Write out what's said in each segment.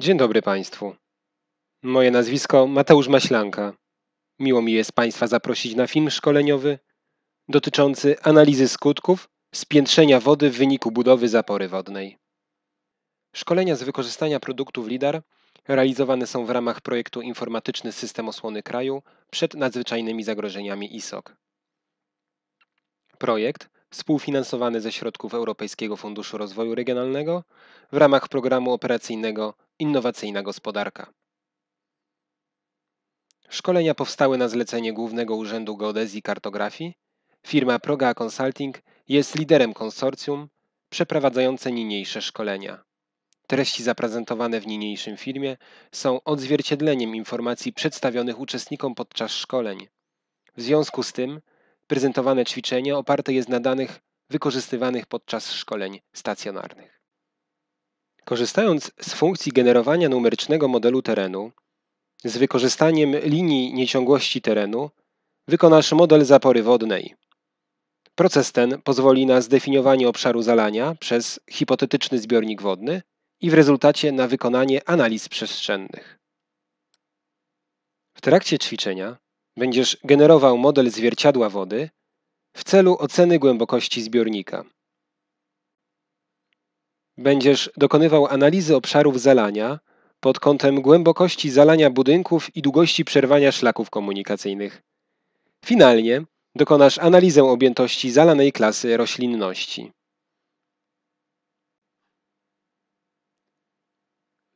Dzień dobry Państwu. Moje nazwisko Mateusz Maślanka. Miło mi jest Państwa zaprosić na film szkoleniowy dotyczący analizy skutków spiętrzenia wody w wyniku budowy zapory wodnej. Szkolenia z wykorzystania produktów LIDAR realizowane są w ramach projektu Informatyczny System Osłony Kraju przed nadzwyczajnymi zagrożeniami ISOK. Projekt współfinansowany ze środków Europejskiego Funduszu Rozwoju Regionalnego w ramach programu operacyjnego Innowacyjna Gospodarka. Szkolenia powstały na zlecenie Głównego Urzędu Geodezji i Kartografii. Firma Proga Consulting jest liderem konsorcjum przeprowadzające niniejsze szkolenia. Treści zaprezentowane w niniejszym filmie są odzwierciedleniem informacji przedstawionych uczestnikom podczas szkoleń. W związku z tym Prezentowane ćwiczenie oparte jest na danych wykorzystywanych podczas szkoleń stacjonarnych. Korzystając z funkcji generowania numerycznego modelu terenu, z wykorzystaniem linii nieciągłości terenu, wykonasz model zapory wodnej. Proces ten pozwoli na zdefiniowanie obszaru zalania przez hipotetyczny zbiornik wodny i w rezultacie na wykonanie analiz przestrzennych. W trakcie ćwiczenia będziesz generował model zwierciadła wody w celu oceny głębokości zbiornika. Będziesz dokonywał analizy obszarów zalania pod kątem głębokości zalania budynków i długości przerwania szlaków komunikacyjnych. Finalnie dokonasz analizę objętości zalanej klasy roślinności.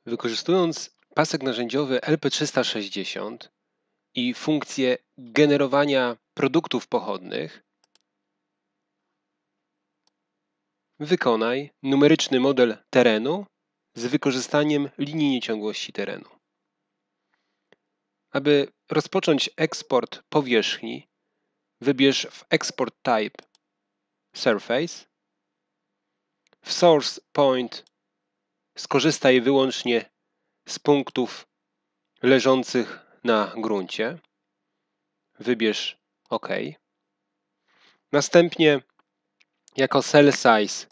Wykorzystując pasek narzędziowy LP360 i funkcję generowania produktów pochodnych, wykonaj numeryczny model terenu z wykorzystaniem linii nieciągłości terenu. Aby rozpocząć eksport powierzchni, wybierz w Export Type Surface. W Source Point skorzystaj wyłącznie z punktów leżących na gruncie. Wybierz OK. Następnie jako cell size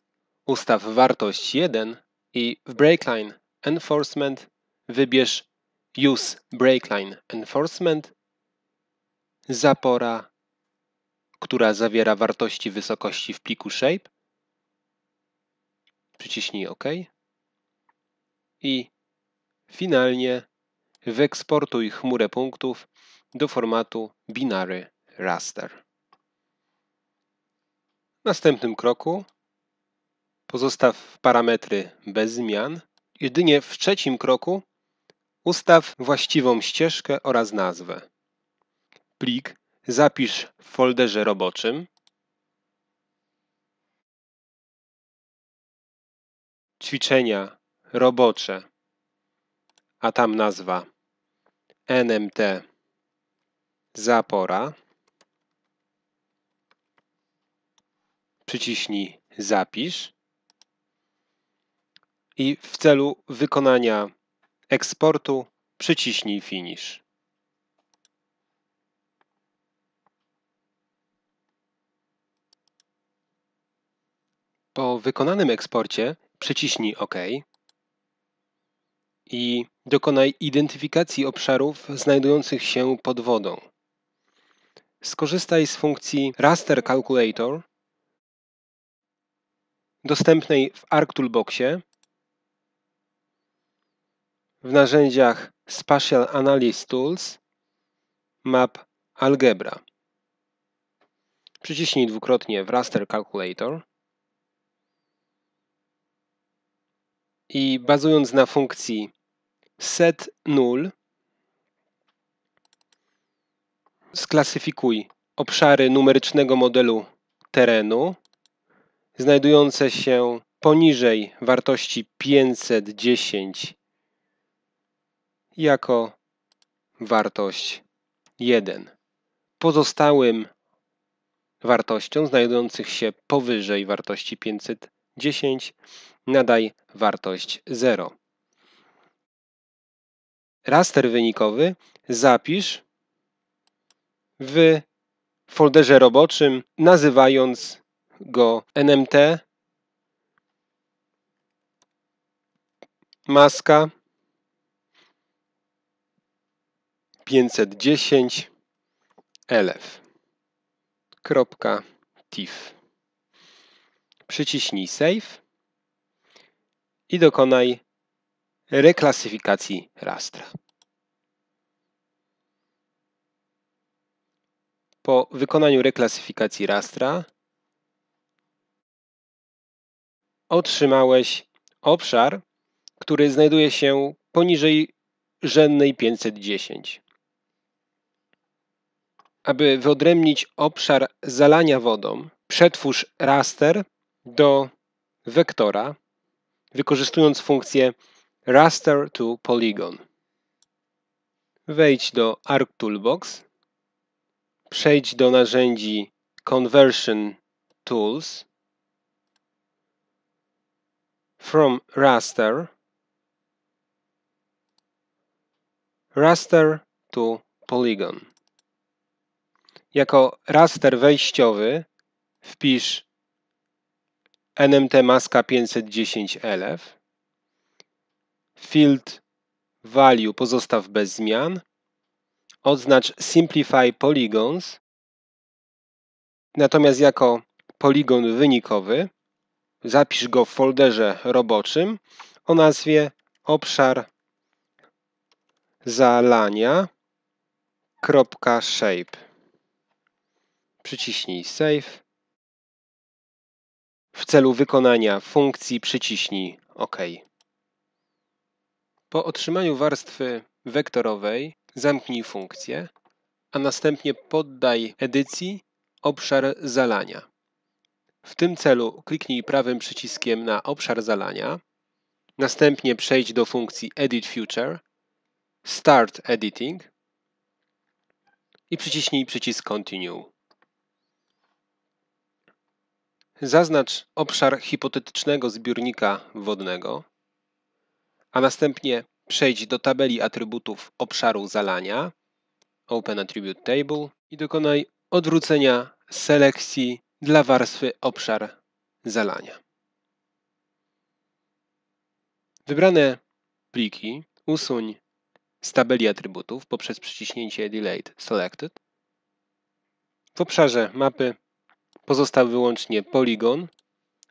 ustaw wartość 1 i w breakline enforcement wybierz use breakline enforcement zapora, która zawiera wartości wysokości w pliku shape. Przyciśnij OK. I finalnie wyeksportuj chmurę punktów do formatu binary raster. W następnym kroku pozostaw parametry bez zmian. Jedynie w trzecim kroku ustaw właściwą ścieżkę oraz nazwę. Plik zapisz w folderze roboczym. Ćwiczenia robocze, a tam nazwa NMT zapora. Przyciśnij zapisz. I w celu wykonania eksportu przyciśnij finish. Po wykonanym eksporcie przyciśnij OK i dokonaj identyfikacji obszarów znajdujących się pod wodą. Skorzystaj z funkcji Raster Calculator dostępnej w ArcToolboxie w narzędziach Spatial Analysis Tools Map Algebra. Przyciśnij dwukrotnie w Raster Calculator i bazując na funkcji set 0. sklasyfikuj obszary numerycznego modelu terenu znajdujące się poniżej wartości 510 jako wartość 1. Pozostałym wartościom znajdujących się powyżej wartości 510 nadaj wartość 0 raster wynikowy zapisz w folderze roboczym, nazywając go NMT maska 510 lf.tif. Przyciśnij Save i dokonaj reklasyfikacji rastra. Po wykonaniu reklasyfikacji rastra otrzymałeś obszar, który znajduje się poniżej rzędnej 510. Aby wyodrębnić obszar zalania wodą, przetwórz raster do wektora, wykorzystując funkcję Raster to Polygon. Wejdź do Arc Toolbox. Przejdź do narzędzi Conversion Tools. From Raster. Raster to Polygon. Jako raster wejściowy wpisz NMT Maska 510 LF Field value pozostaw bez zmian. Odznacz Simplify Polygons. Natomiast jako poligon wynikowy zapisz go w folderze roboczym o nazwie obszar zalania.shape. Przyciśnij Save. W celu wykonania funkcji przyciśnij OK. Po otrzymaniu warstwy wektorowej zamknij funkcję, a następnie poddaj edycji obszar zalania. W tym celu kliknij prawym przyciskiem na obszar zalania, następnie przejdź do funkcji Edit Future, Start Editing i przyciśnij przycisk Continue. Zaznacz obszar hipotetycznego zbiornika wodnego a następnie przejdź do tabeli atrybutów obszaru zalania Open Attribute Table i dokonaj odwrócenia selekcji dla warstwy obszar zalania. Wybrane pliki usuń z tabeli atrybutów poprzez przyciśnięcie Delete Selected. W obszarze mapy pozostał wyłącznie poligon,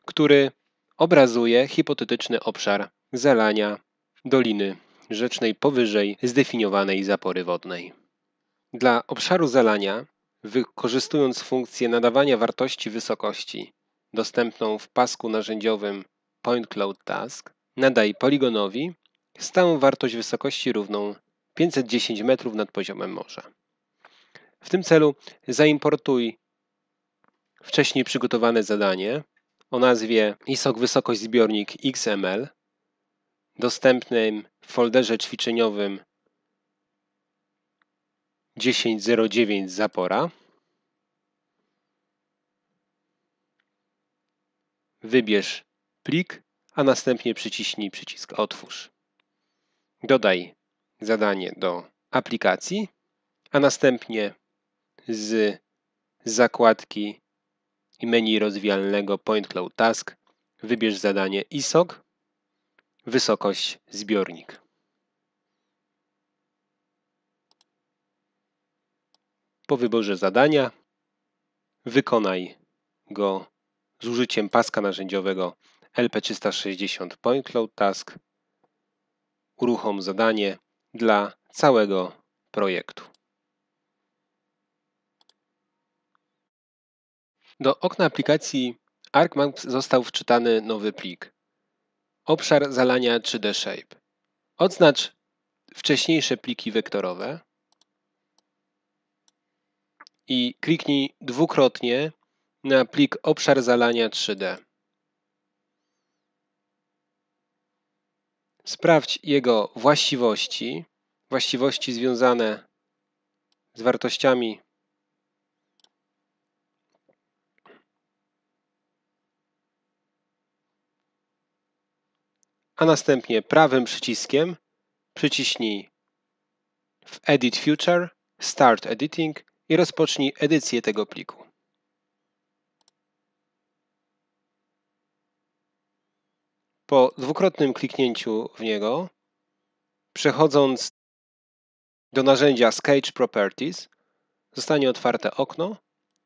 który obrazuje hipotetyczny obszar zalania doliny rzecznej powyżej zdefiniowanej zapory wodnej. Dla obszaru zalania, wykorzystując funkcję nadawania wartości wysokości dostępną w pasku narzędziowym Point Cloud Task, nadaj poligonowi stałą wartość wysokości równą 510 m nad poziomem morza. W tym celu zaimportuj wcześniej przygotowane zadanie o nazwie ISOK wysokość zbiornik XML dostępnym w folderze ćwiczeniowym 10.09 Zapora. Wybierz plik, a następnie przyciśnij przycisk Otwórz. Dodaj zadanie do aplikacji, a następnie z zakładki i menu rozwijalnego Point Cloud Task wybierz zadanie ISOC wysokość zbiornik. Po wyborze zadania wykonaj go z użyciem paska narzędziowego LP360 Point Cloud Task. Uruchom zadanie dla całego projektu. Do okna aplikacji ArcMap został wczytany nowy plik Obszar zalania 3D Shape. Odznacz wcześniejsze pliki wektorowe i kliknij dwukrotnie na plik obszar zalania 3D. Sprawdź jego właściwości, właściwości związane z wartościami a następnie prawym przyciskiem przyciśnij w Edit Future, Start Editing i rozpocznij edycję tego pliku. Po dwukrotnym kliknięciu w niego, przechodząc do narzędzia Sketch Properties, zostanie otwarte okno,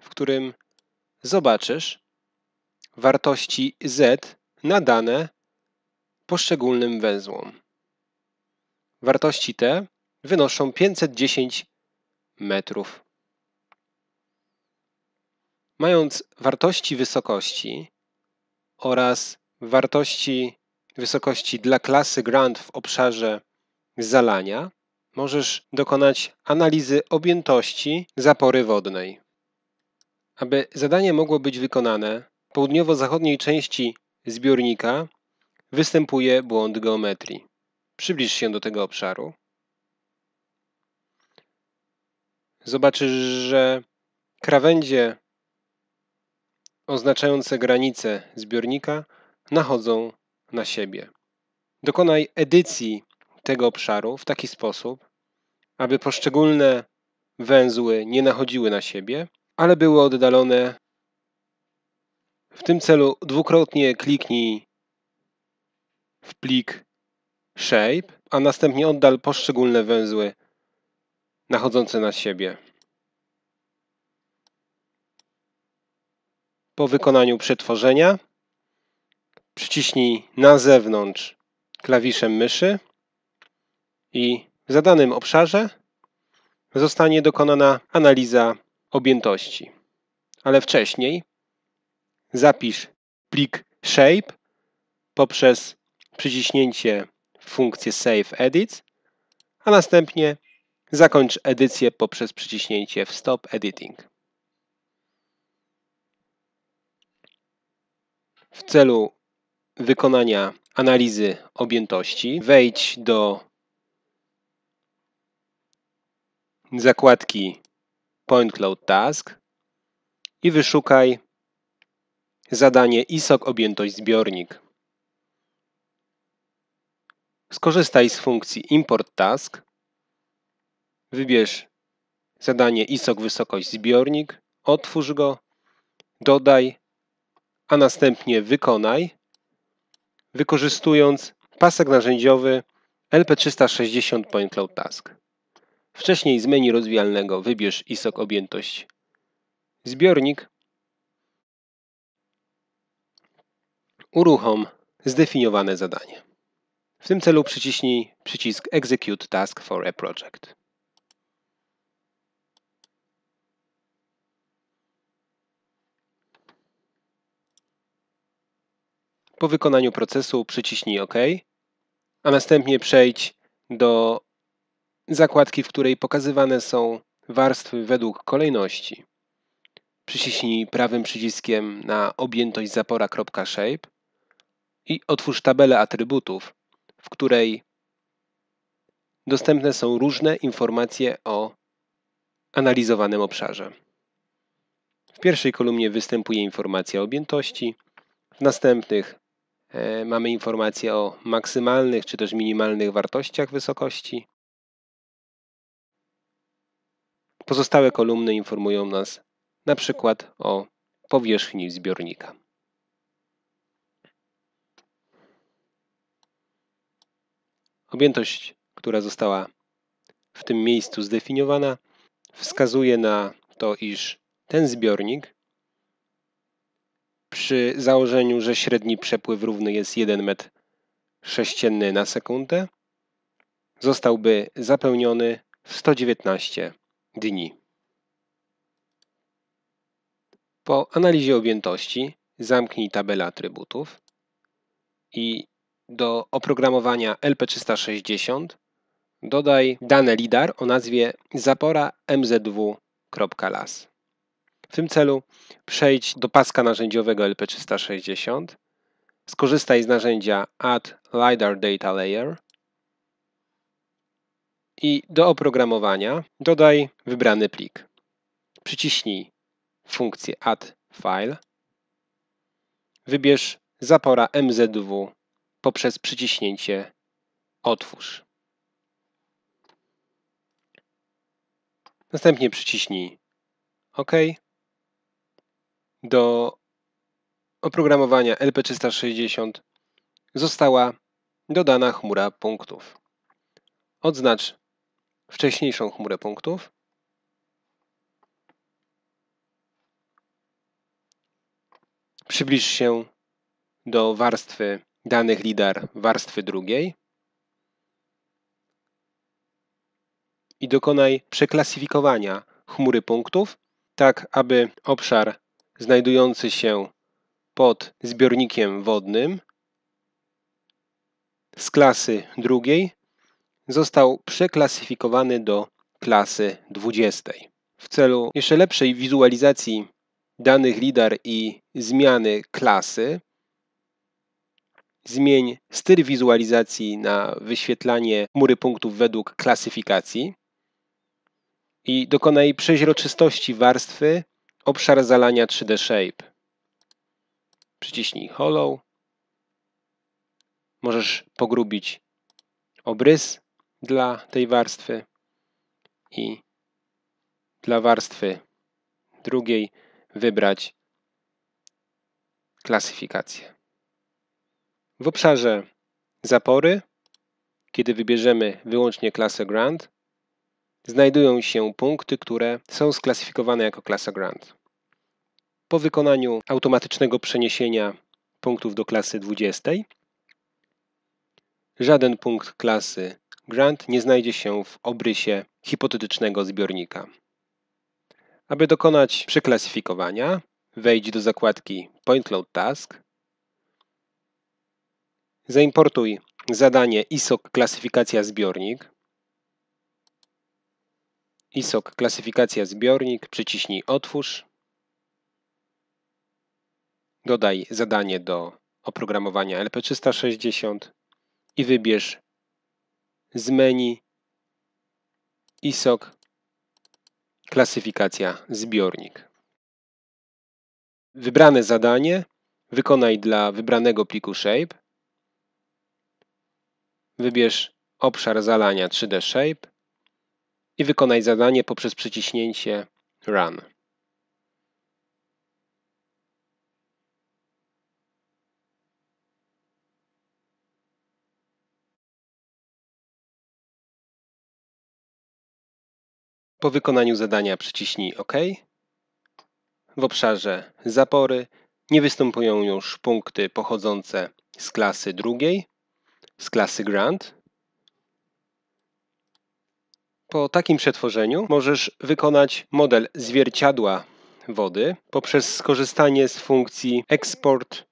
w którym zobaczysz wartości Z nadane poszczególnym węzłom. Wartości te wynoszą 510 metrów. Mając wartości wysokości oraz wartości wysokości dla klasy Grand w obszarze zalania, możesz dokonać analizy objętości zapory wodnej. Aby zadanie mogło być wykonane, południowo-zachodniej części zbiornika występuje błąd geometrii. Przybliż się do tego obszaru. Zobaczysz, że krawędzie oznaczające granice zbiornika nachodzą na siebie. Dokonaj edycji tego obszaru w taki sposób, aby poszczególne węzły nie nachodziły na siebie, ale były oddalone. W tym celu dwukrotnie kliknij w plik shape, a następnie oddal poszczególne węzły nachodzące na siebie. Po wykonaniu przetworzenia przyciśnij na zewnątrz klawiszem myszy i w zadanym obszarze zostanie dokonana analiza objętości. Ale wcześniej zapisz plik shape poprzez przyciśnięcie funkcji Save Edit, a następnie zakończ edycję poprzez przyciśnięcie w Stop Editing. W celu wykonania analizy objętości wejdź do zakładki Point Cloud Task i wyszukaj zadanie ISOC objętość zbiornik. Skorzystaj z funkcji Import Task. Wybierz zadanie ISOK wysokość zbiornik, otwórz go, dodaj, a następnie wykonaj, wykorzystując pasek narzędziowy LP360 Point Cloud Task. Wcześniej z menu rozwijalnego wybierz ISOK objętość zbiornik. Uruchom zdefiniowane zadanie. W tym celu przyciśnij przycisk Execute Task for a Project. Po wykonaniu procesu przyciśnij OK, a następnie przejdź do zakładki, w której pokazywane są warstwy według kolejności. Przyciśnij prawym przyciskiem na objętość zapora.shape i otwórz tabelę atrybutów, w której dostępne są różne informacje o analizowanym obszarze. W pierwszej kolumnie występuje informacja o objętości, w następnych e, mamy informacje o maksymalnych czy też minimalnych wartościach wysokości. Pozostałe kolumny informują nas na przykład o powierzchni zbiornika. Objętość, która została w tym miejscu zdefiniowana, wskazuje na to, iż ten zbiornik przy założeniu, że średni przepływ równy jest 1 metr sześcienny na sekundę, zostałby zapełniony w 119 dni. Po analizie objętości zamknij tabelę atrybutów i do oprogramowania LP360 dodaj dane LIDAR o nazwie zapora mzw.las. W tym celu przejdź do paska narzędziowego LP360, skorzystaj z narzędzia Add LiDAR Data Layer i do oprogramowania dodaj wybrany plik. Przyciśnij funkcję Add File, wybierz zapora mzw poprzez przyciśnięcie Otwórz. Następnie przyciśnij OK. Do oprogramowania LP360 została dodana chmura punktów. Odznacz wcześniejszą chmurę punktów. Przybliż się do warstwy danych LIDAR warstwy drugiej i dokonaj przeklasyfikowania chmury punktów, tak aby obszar znajdujący się pod zbiornikiem wodnym z klasy drugiej został przeklasyfikowany do klasy 20. W celu jeszcze lepszej wizualizacji danych LIDAR i zmiany klasy Zmień styl wizualizacji na wyświetlanie mury punktów według klasyfikacji i dokonaj przeźroczystości warstwy obszar zalania 3D Shape. Przyciśnij Hollow. Możesz pogrubić obrys dla tej warstwy i dla warstwy drugiej wybrać klasyfikację. W obszarze zapory, kiedy wybierzemy wyłącznie klasę Grand, znajdują się punkty, które są sklasyfikowane jako klasa Grand. Po wykonaniu automatycznego przeniesienia punktów do klasy 20, żaden punkt klasy Grand nie znajdzie się w obrysie hipotetycznego zbiornika. Aby dokonać przeklasyfikowania, wejdź do zakładki Point Load Task – Zaimportuj zadanie ISOC klasyfikacja zbiornik. ISOC klasyfikacja zbiornik, przyciśnij otwórz. Dodaj zadanie do oprogramowania LP360 i wybierz z menu ISOC klasyfikacja zbiornik. Wybrane zadanie wykonaj dla wybranego pliku shape Wybierz obszar zalania 3D Shape i wykonaj zadanie poprzez przyciśnięcie Run. Po wykonaniu zadania przyciśnij OK. W obszarze zapory nie występują już punkty pochodzące z klasy drugiej z klasy Grant. Po takim przetworzeniu możesz wykonać model zwierciadła wody poprzez skorzystanie z funkcji Export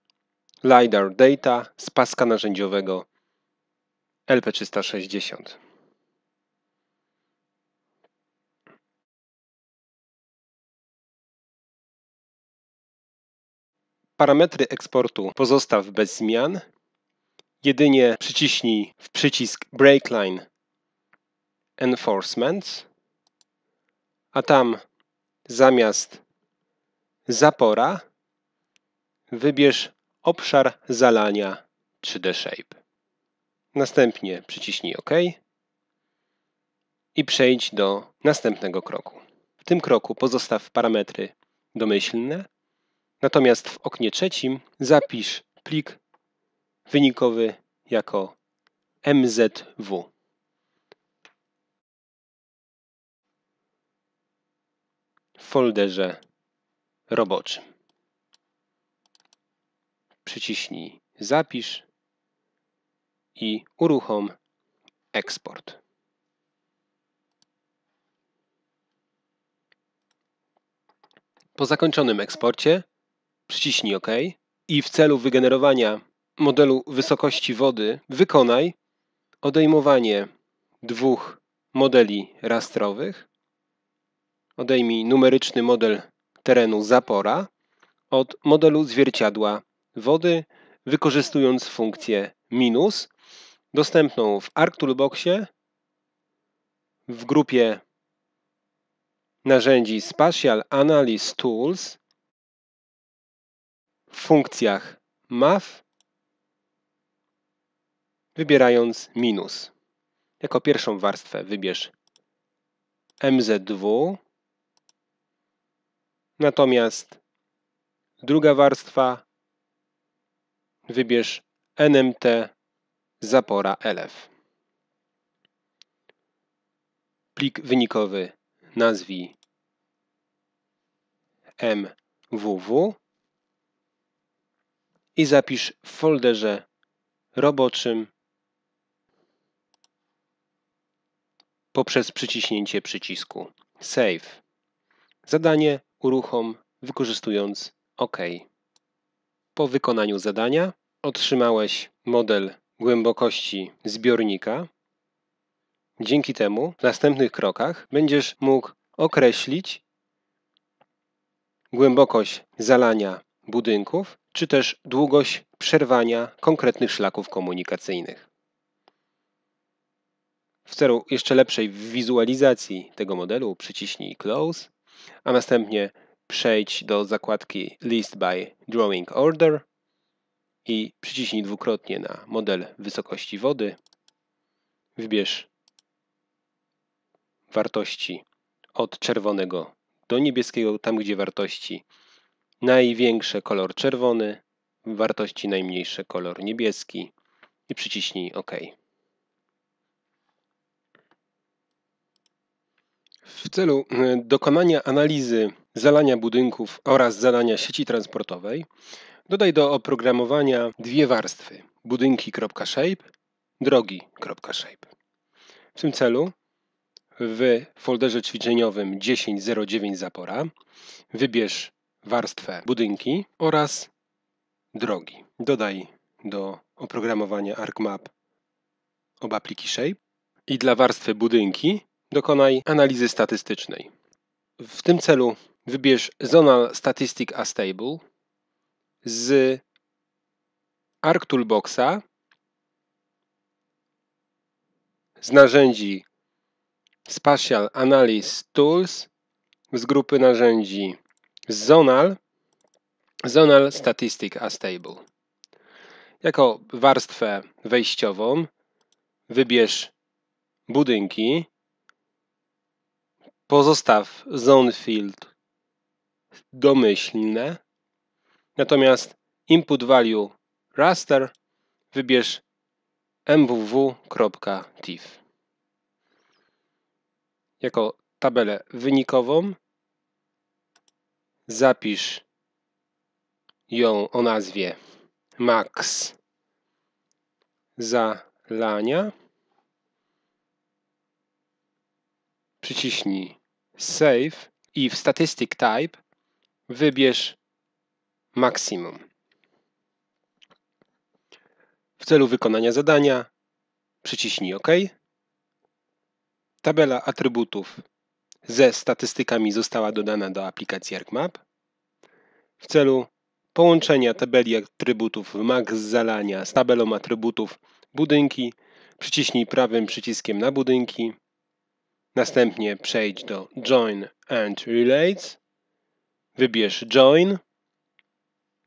LiDAR Data z paska narzędziowego LP360. Parametry eksportu pozostaw bez zmian, jedynie przyciśnij w przycisk Breakline Enforcement, a tam zamiast zapora wybierz obszar zalania 3D Shape. Następnie przyciśnij OK i przejdź do następnego kroku. W tym kroku pozostaw parametry domyślne, natomiast w oknie trzecim zapisz plik wynikowy jako MZW. W folderze roboczym. Przyciśnij zapisz i uruchom eksport. Po zakończonym eksporcie przyciśnij OK i w celu wygenerowania modelu wysokości wody wykonaj odejmowanie dwóch modeli rastrowych. Odejmij numeryczny model terenu zapora od modelu zwierciadła wody, wykorzystując funkcję minus, dostępną w ArcToolboxie, w grupie narzędzi Spatial Analysis Tools, w funkcjach MAF wybierając minus. Jako pierwszą warstwę wybierz MZW, natomiast druga warstwa wybierz NMT zapora LF. Plik wynikowy nazwij MWW i zapisz w folderze roboczym poprzez przyciśnięcie przycisku Save. Zadanie uruchom wykorzystując OK. Po wykonaniu zadania otrzymałeś model głębokości zbiornika. Dzięki temu w następnych krokach będziesz mógł określić głębokość zalania budynków, czy też długość przerwania konkretnych szlaków komunikacyjnych. W celu jeszcze lepszej wizualizacji tego modelu przyciśnij Close, a następnie przejdź do zakładki List by Drawing Order i przyciśnij dwukrotnie na model wysokości wody. Wybierz wartości od czerwonego do niebieskiego, tam gdzie wartości największe kolor czerwony, wartości najmniejsze kolor niebieski i przyciśnij OK. W celu e, dokonania analizy zalania budynków oraz zalania sieci transportowej dodaj do oprogramowania dwie warstwy budynki.shape, drogi.shape. W tym celu w folderze ćwiczeniowym 10.09 Zapora wybierz warstwę budynki oraz drogi. Dodaj do oprogramowania ArcMap oba pliki Shape i dla warstwy budynki dokonaj analizy statystycznej. W tym celu wybierz Zonal Statistic as Table z Arc Toolboxa z narzędzi Spatial Analysis Tools z grupy narzędzi Zonal Zonal Statistic as Table. Jako warstwę wejściową wybierz budynki Pozostaw zone field domyślne, natomiast input value raster wybierz mww.tif jako tabelę wynikową. Zapisz ją o nazwie max zalania. przyciśnij Save i w Statistic Type wybierz Maximum. W celu wykonania zadania przyciśnij OK. Tabela atrybutów ze statystykami została dodana do aplikacji ArcMap. W celu połączenia tabeli atrybutów Max Zalania z tabelą atrybutów budynki przyciśnij prawym przyciskiem na budynki Następnie przejdź do Join and Relates. Wybierz Join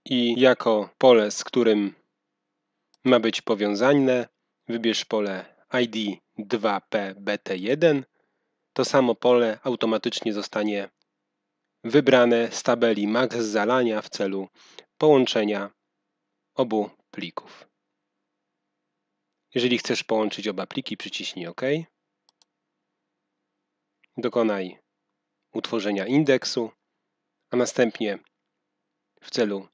i jako pole, z którym ma być powiązane, wybierz pole ID 2PBT1. To samo pole automatycznie zostanie wybrane z tabeli max zalania w celu połączenia obu plików. Jeżeli chcesz połączyć oba pliki, przyciśnij OK dokonaj utworzenia indeksu, a następnie w celu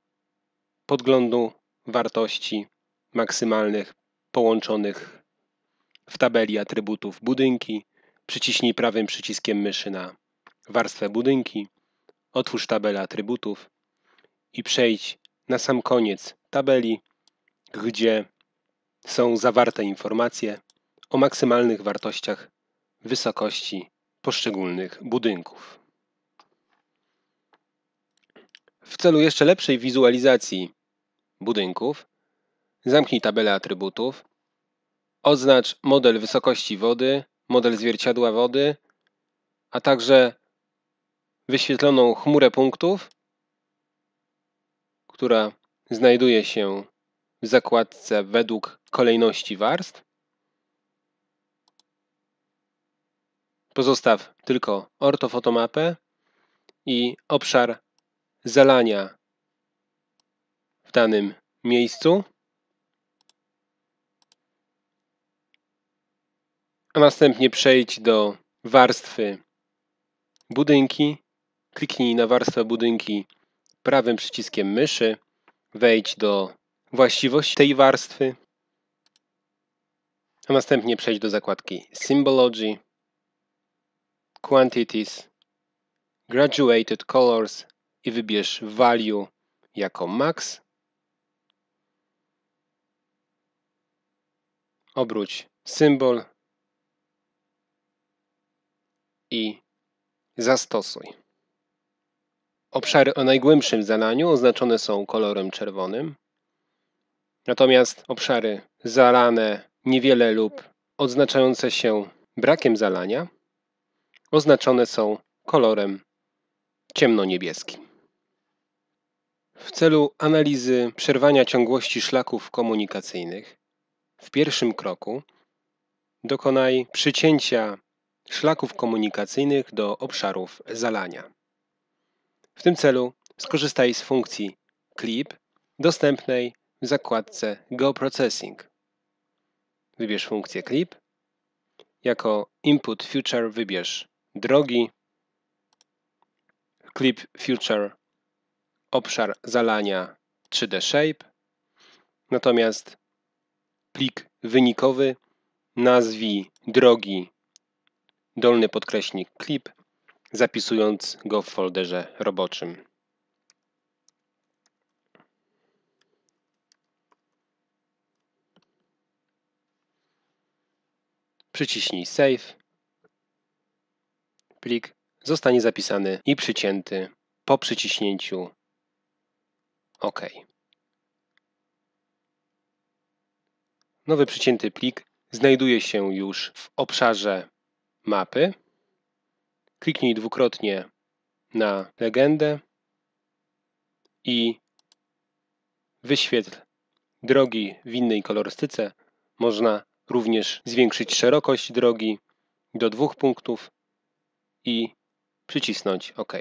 podglądu wartości maksymalnych połączonych w tabeli atrybutów budynki, przyciśnij prawym przyciskiem myszy na warstwę budynki, otwórz tabelę atrybutów i przejdź na sam koniec tabeli, gdzie są zawarte informacje o maksymalnych wartościach wysokości poszczególnych budynków. W celu jeszcze lepszej wizualizacji budynków, zamknij tabelę atrybutów, oznacz model wysokości wody, model zwierciadła wody, a także wyświetloną chmurę punktów, która znajduje się w zakładce według kolejności warstw. Pozostaw tylko ortofotomapę i obszar zalania w danym miejscu. A następnie przejdź do warstwy budynki. Kliknij na warstwę budynki prawym przyciskiem myszy. Wejdź do właściwości tej warstwy. A następnie przejdź do zakładki Symbology quantities, graduated colors i wybierz value jako max. Obróć symbol i zastosuj. Obszary o najgłębszym zalaniu oznaczone są kolorem czerwonym, natomiast obszary zalane niewiele lub odznaczające się brakiem zalania oznaczone są kolorem ciemnoniebieskim. W celu analizy przerwania ciągłości szlaków komunikacyjnych, w pierwszym kroku dokonaj przycięcia szlaków komunikacyjnych do obszarów zalania. W tym celu skorzystaj z funkcji CLIP dostępnej w zakładce GeoProcessing. Wybierz funkcję CLIP. Jako Input Future wybierz drogi, clip future, obszar zalania 3D shape, natomiast plik wynikowy nazwij drogi dolny podkreśnik clip, zapisując go w folderze roboczym. Przyciśnij Save Plik zostanie zapisany i przycięty po przyciśnięciu OK. Nowy przycięty plik znajduje się już w obszarze mapy. Kliknij dwukrotnie na legendę i wyświetl drogi w innej kolorystyce. Można również zwiększyć szerokość drogi do dwóch punktów i przycisnąć OK.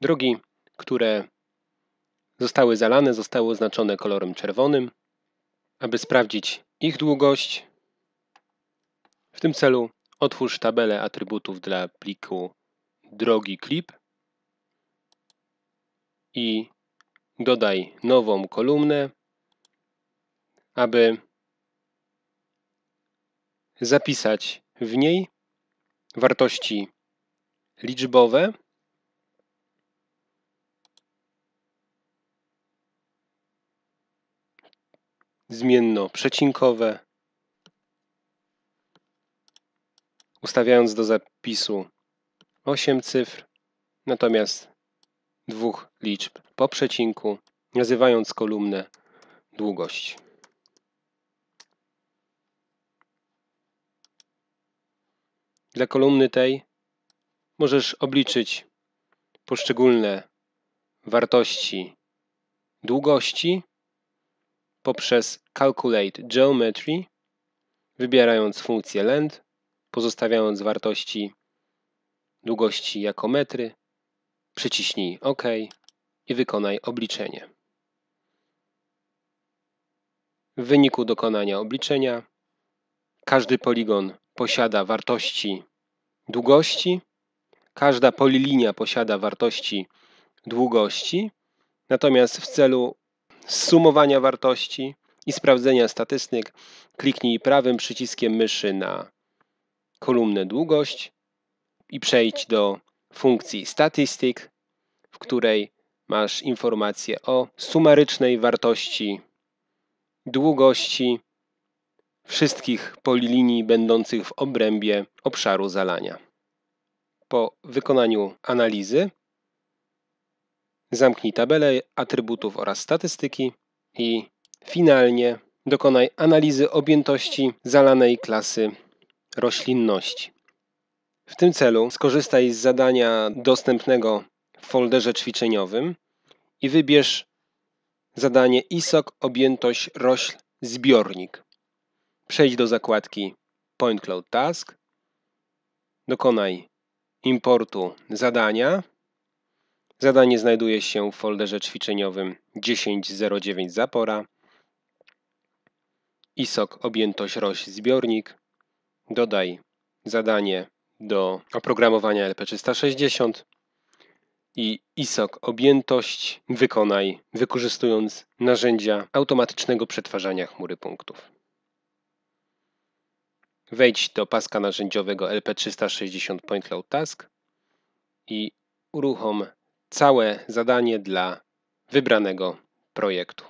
Drogi, które zostały zalane, zostały oznaczone kolorem czerwonym. Aby sprawdzić ich długość, w tym celu otwórz tabelę atrybutów dla pliku drogi klip i dodaj nową kolumnę, aby zapisać w niej wartości liczbowe. Zmienno przecinkowe. Ustawiając do zapisu 8 cyfr, natomiast dwóch liczb po przecinku, nazywając kolumnę długość. Dla kolumny tej możesz obliczyć poszczególne wartości długości poprzez Calculate Geometry, wybierając funkcję length, pozostawiając wartości długości jako metry, przyciśnij OK i wykonaj obliczenie. W wyniku dokonania obliczenia każdy poligon posiada wartości długości, każda polilinia posiada wartości długości, natomiast w celu sumowania wartości i sprawdzenia statystyk kliknij prawym przyciskiem myszy na kolumnę długość i przejdź do funkcji statystyk, w której masz informację o sumarycznej wartości długości wszystkich polilinii będących w obrębie obszaru zalania. Po wykonaniu analizy zamknij tabelę atrybutów oraz statystyki i finalnie dokonaj analizy objętości zalanej klasy roślinności. W tym celu skorzystaj z zadania dostępnego w folderze ćwiczeniowym i wybierz zadanie ISOK objętość rośl zbiornik. Przejdź do zakładki Point Cloud Task. Dokonaj importu zadania. Zadanie znajduje się w folderze ćwiczeniowym 1009 Zapora. ISOK objętość ROŚ zbiornik. Dodaj zadanie do oprogramowania LP360 i ISOK objętość wykonaj wykorzystując narzędzia automatycznego przetwarzania chmury punktów. Wejdź do paska narzędziowego LP360 Point Cloud Task i uruchom całe zadanie dla wybranego projektu.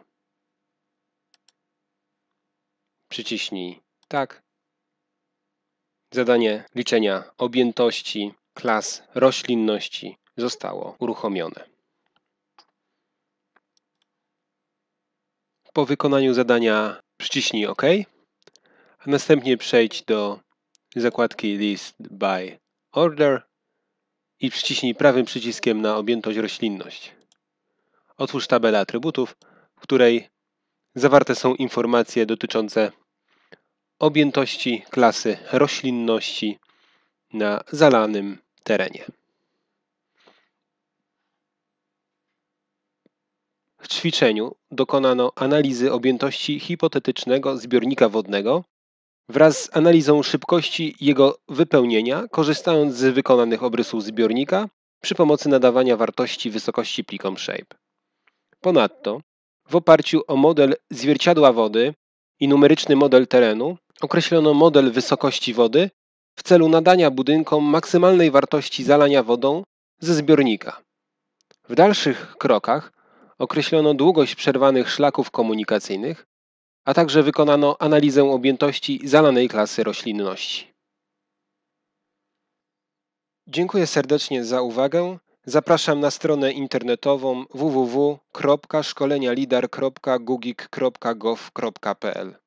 Przyciśnij tak. Zadanie liczenia objętości klas roślinności zostało uruchomione. Po wykonaniu zadania przyciśnij OK a następnie przejdź do zakładki List by Order i przyciśnij prawym przyciskiem na objętość roślinność. Otwórz tabelę atrybutów, w której zawarte są informacje dotyczące objętości klasy roślinności na zalanym terenie. W ćwiczeniu dokonano analizy objętości hipotetycznego zbiornika wodnego Wraz z analizą szybkości jego wypełnienia, korzystając z wykonanych obrysów zbiornika przy pomocy nadawania wartości wysokości plikom shape. Ponadto, w oparciu o model zwierciadła wody i numeryczny model terenu określono model wysokości wody w celu nadania budynkom maksymalnej wartości zalania wodą ze zbiornika. W dalszych krokach określono długość przerwanych szlaków komunikacyjnych a także wykonano analizę objętości zalanej klasy roślinności. Dziękuję serdecznie za uwagę. Zapraszam na stronę internetową www.szkolenialidar.gugik.gov.pl